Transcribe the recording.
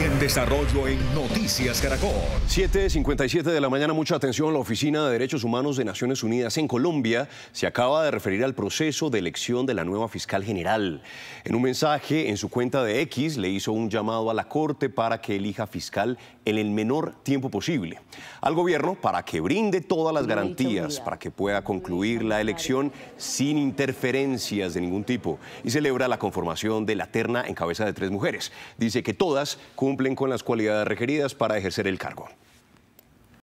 en desarrollo en Noticias Caracol. 7.57 de la mañana, mucha atención. La Oficina de Derechos Humanos de Naciones Unidas en Colombia se acaba de referir al proceso de elección de la nueva fiscal general. En un mensaje en su cuenta de X le hizo un llamado a la Corte para que elija fiscal en el menor tiempo posible. Al gobierno para que brinde todas las garantías para que pueda concluir la elección sin interferencias de ningún tipo y celebra la conformación de la terna en cabeza de tres mujeres. Dice que todas cumplen con las cualidades requeridas para ejercer el cargo.